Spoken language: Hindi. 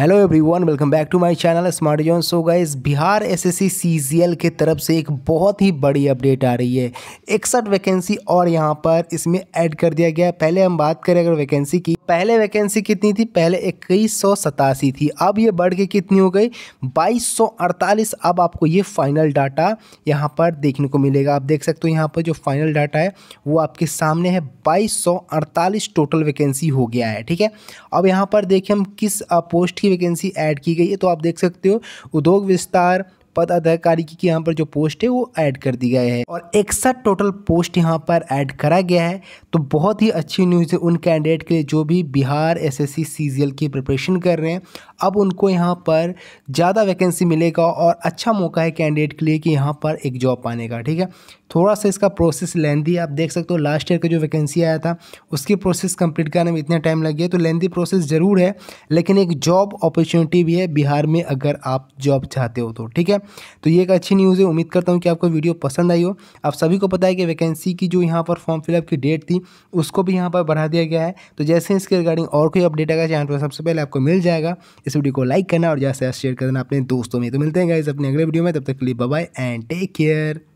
hello everyone welcome back to my channel smart zone so guys Bihar SSC CGL के तरफ से एक बहुत ही बड़ी अपडेट आ रही है इकसठ वैकेंसी और यहां पर इसमें ऐड कर दिया गया है पहले हम बात करें अगर वैकेंसी की पहले वैकेंसी कितनी थी पहले इक्कीस थी अब ये बढ़ के कितनी हो गई 2248 अब आपको ये फाइनल डाटा यहाँ पर देखने को मिलेगा आप देख सकते हो यहाँ पर जो फाइनल डाटा है वो आपके सामने है 2248 टोटल वैकेंसी हो गया है ठीक है अब यहाँ पर देखें हम किस पोस्ट की वैकेंसी ऐड की गई है तो आप देख सकते हो उद्योग विस्तार पद अधिकारी की यहाँ पर जो पोस्ट है वो ऐड कर दी गई है और इकसठ टोटल पोस्ट यहाँ पर ऐड करा गया है तो बहुत ही अच्छी न्यूज़ है उन कैंडिडेट के लिए जो भी बिहार एस एस की प्रिपरेशन कर रहे हैं अब उनको यहाँ पर ज़्यादा वैकेंसी मिलेगा और अच्छा मौका है कैंडिडेट के लिए कि यहाँ पर एक जॉब पाने का ठीक है थोड़ा सा इसका प्रोसेस लेंदी आप देख सकते हो लास्ट ईयर का जो वैकेंसी आया था उसकी प्रोसेस कंप्लीट करने में इतना टाइम लग गया तो लेंदी प्रोसेस ज़रूर है लेकिन एक जॉब अपॉर्चुनिटी भी है बिहार में अगर आप जॉब चाहते हो तो ठीक है तो ये एक अच्छी न्यूज़ है उम्मीद करता हूँ कि आपको वीडियो पसंद आई हो आप सभी को पता है कि वैकेंसी की जो यहाँ पर फॉर्म फिलअप की डेट थी उसको भी यहाँ पर बढ़ा दिया गया है तो जैसे इसके रिगार्डिंग और कोई अपडेट आएगा चैनल पर सबसे पहले आपको मिल जाएगा इस वीडियो को लाइक करना और ज़्यादा से शेयर करना अपने दोस्तों में तो मिलते हैं इस अपने अगले वीडियो में तब तक के लिए बाय एंड टेक केयर